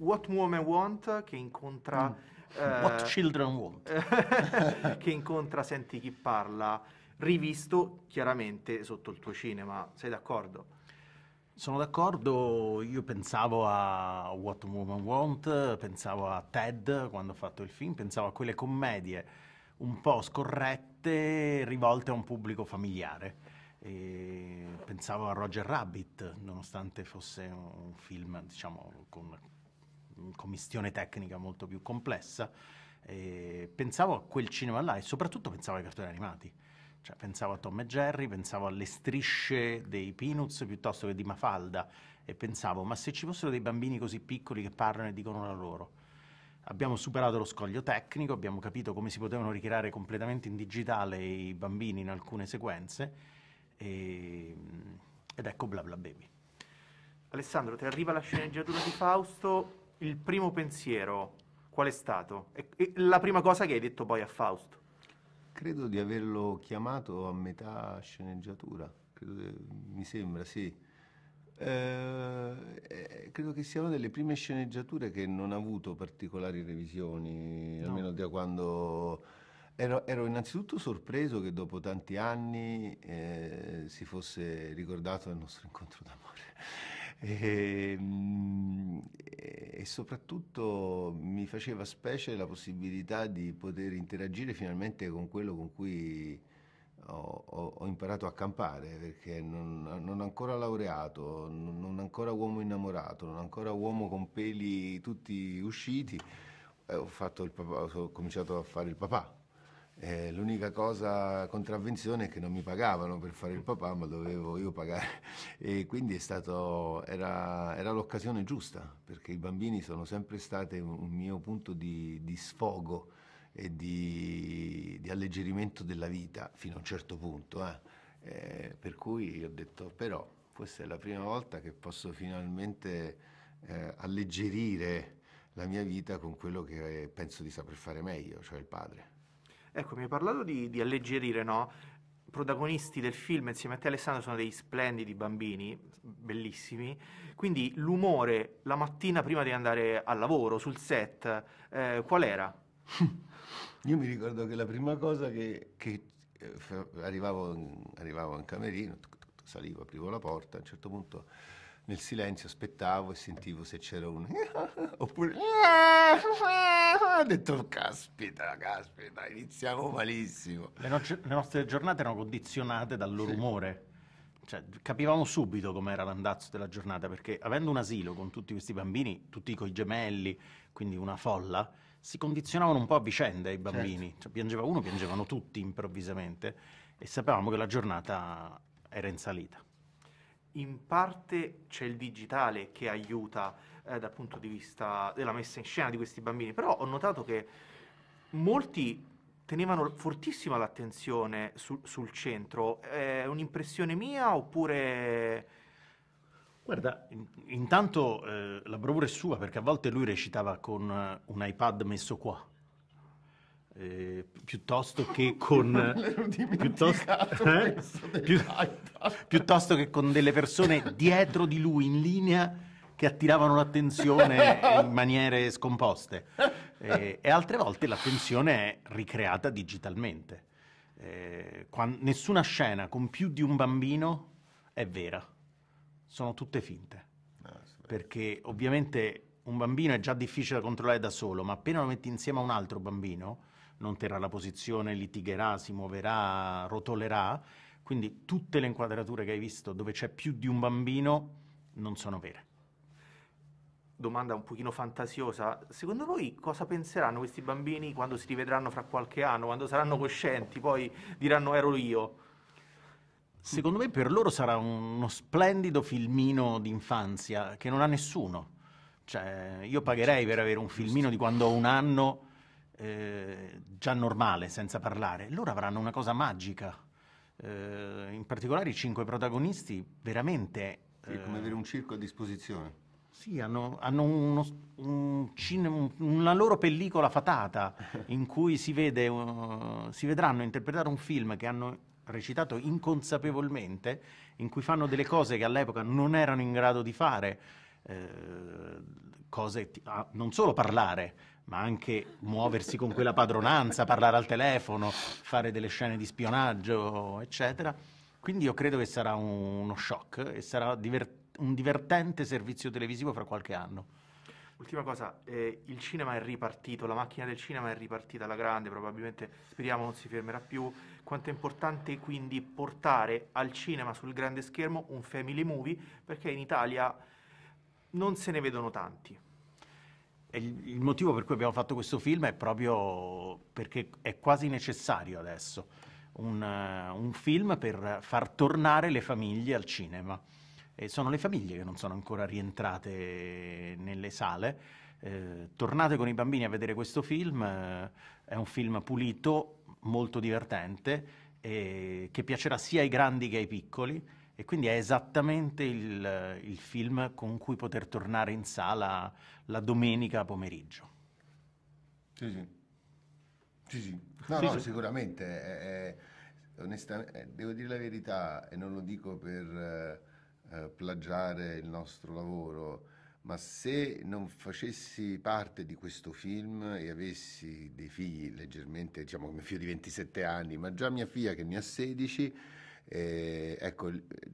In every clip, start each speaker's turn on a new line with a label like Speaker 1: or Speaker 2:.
Speaker 1: What Women Want che incontra... Mm. Eh, What Children Want. che incontra Senti chi parla, rivisto chiaramente sotto il tuo cinema, sei d'accordo? Sono
Speaker 2: d'accordo, io pensavo a What Women Want, pensavo a Ted quando ho fatto il film, pensavo a quelle commedie un po' scorrette rivolte a un pubblico familiare. E pensavo a Roger Rabbit, nonostante fosse un film diciamo, con commistione tecnica molto più complessa. E pensavo a quel cinema là e soprattutto pensavo ai cartoni animati. Cioè, pensavo a Tom e Jerry, pensavo alle strisce dei Peanuts piuttosto che di Mafalda e pensavo, ma se ci fossero dei bambini così piccoli che parlano e dicono la loro? Abbiamo superato lo scoglio tecnico, abbiamo capito come si potevano ricreare completamente in digitale i bambini in alcune sequenze e... ed ecco Bla Bla Baby.
Speaker 1: Alessandro, ti arriva la sceneggiatura di Fausto, il primo pensiero qual è stato? E, e la prima cosa che hai detto poi a Fausto?
Speaker 3: Credo di averlo chiamato a metà sceneggiatura, credo, mi sembra, sì. Eh, eh credo che sia una delle prime sceneggiature che non ha avuto particolari revisioni, no. almeno da quando... Ero, ero, innanzitutto sorpreso che dopo tanti anni eh, si fosse ricordato il nostro incontro d'amore. E, ehm, mh, e soprattutto mi faceva specie la possibilità di poter interagire finalmente con quello con cui ho, ho, ho imparato a campare, perché non, non, ancora laureato, non ancora uomo innamorato, non ancora uomo con peli tutti usciti, eh, ho, il, ho cominciato a fare il papà eh, l'unica cosa contravvenzione è che non mi pagavano per fare il papà, ma dovevo io pagare. E quindi stato, era, era, l'occasione giusta, perché i bambini sono sempre stati un mio punto di, di sfogo e di, di, alleggerimento della vita, fino a un certo punto. Eh. Eh, per cui ho detto, però, questa è la prima volta che posso finalmente eh, alleggerire la mia vita con quello che penso di saper fare meglio, cioè il padre.
Speaker 1: Ecco, mi hai parlato di, di alleggerire, no? protagonisti del film insieme a te Alessandro sono dei splendidi bambini, bellissimi, quindi l'umore la mattina prima di andare al lavoro, sul set, eh,
Speaker 3: qual era? Io mi ricordo che la prima cosa che, che eh, arrivavo, arrivavo in camerino, salivo, aprivo la porta, a un certo punto nel silenzio aspettavo e sentivo se c'era un Oppure... Ho detto, caspita, caspita, iniziamo malissimo.
Speaker 2: Le, no- le nostre giornate erano condizionate dal loro sì. umore. Cioè, capivamo subito com'era l'andazzo della giornata, perché avendo un asilo con tutti questi bambini, tutti coi gemelli, quindi una folla, si condizionavano un po' a vicenda i bambini. Certo. Cioè, piangeva uno, piangevano tutti improvvisamente e sapevamo che la giornata era in salita
Speaker 1: in parte c'è il digitale che aiuta eh, dal punto di vista della messa in scena di questi bambini, però ho notato che molti tenevano fortissima l'attenzione sul, sul centro. È un'impressione mia oppure... Guarda, intanto
Speaker 2: eh, la bravura è sua perché a volte lui recitava con eh, un iPad messo qua eh, piuttosto che con piuttosto, eh, eh? più, piuttosto che con delle persone dietro di lui in linea che attiravano l'attenzione in maniere scomposte eh, e altre volte l'attenzione è ricreata digitalmente eh, quando, nessuna scena con più di un bambino è vera sono tutte finte ah, perché ovviamente un bambino è già difficile da controllare da solo, ma appena lo metti insieme a un altro bambino, non terrà la posizione, litigherà, si muoverà, rotolerà, quindi tutte le inquadrature che hai visto dove c'è più di un bambino non sono vere
Speaker 1: domanda un pochino fantasiosa, secondo voi cosa penseranno questi bambini quando si rivedranno fra qualche anno, quando saranno coscienti, poi diranno ero io?
Speaker 2: Secondo me per loro sarà uno splendido filmino d'infanzia che non ha nessuno cioè, io pagherei per avere un filmino di quando ho un anno eh, già normale, senza parlare. Loro avranno una cosa magica. Eh, in particolare i cinque protagonisti veramente... Sì, è come eh, avere un circo a
Speaker 3: disposizione.
Speaker 2: Sì, hanno, hanno uno, un cinema, una loro pellicola fatata in cui si, vede, uh, si vedranno interpretare un film che hanno recitato inconsapevolmente, in cui fanno delle cose che all'epoca non erano in grado di fare eh, cose, ah, non solo parlare, ma anche muoversi con quella padronanza, parlare al telefono, fare delle scene di spionaggio, eccetera. Quindi io credo che sarà uno shock e sarà divert- un divertente servizio televisivo fra qualche anno.
Speaker 1: Ultima cosa, eh, il cinema è ripartito, la macchina del cinema è ripartita alla grande, probabilmente speriamo non si fermerà più. Quanto è importante quindi portare al cinema sul grande schermo un family movie, perché in Italia non se ne vedono tanti.
Speaker 2: Il motivo per cui abbiamo fatto questo film è proprio perché è quasi necessario adesso un, eh, un film per far tornare le famiglie al cinema. E sono le famiglie che non sono ancora rientrate nelle sale. Eh, tornate con i bambini a vedere questo film, eh, è un film pulito, molto divertente, eh, che piacerà sia ai grandi che ai piccoli. E quindi è esattamente il, il film con cui poter tornare in sala la domenica pomeriggio.
Speaker 3: Sì, sì. Sì, sì. No, sì, no, sì. sicuramente. È, è, onestamente, eh, devo dire la verità, e non lo dico per eh, eh, plagiare il nostro lavoro, ma se non facessi parte di questo film e avessi dei figli leggermente, diciamo mio figlio di 27 anni, ma già mia figlia che ne ha 16, eh, ecco,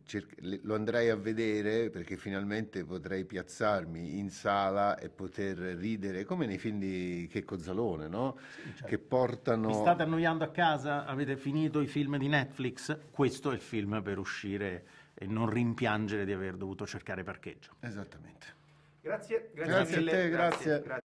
Speaker 3: cer- lo andrei a vedere perché finalmente potrei piazzarmi in sala e poter ridere come nei film di Checco Zalone, no? Sì, certo. Che portano. Vi state
Speaker 2: annoiando a casa? Avete finito i film di Netflix? Questo è il film per uscire e non rimpiangere di aver dovuto cercare parcheggio.
Speaker 1: Esattamente.
Speaker 3: Grazie, grazie, grazie mille. a te, grazie.
Speaker 1: grazie.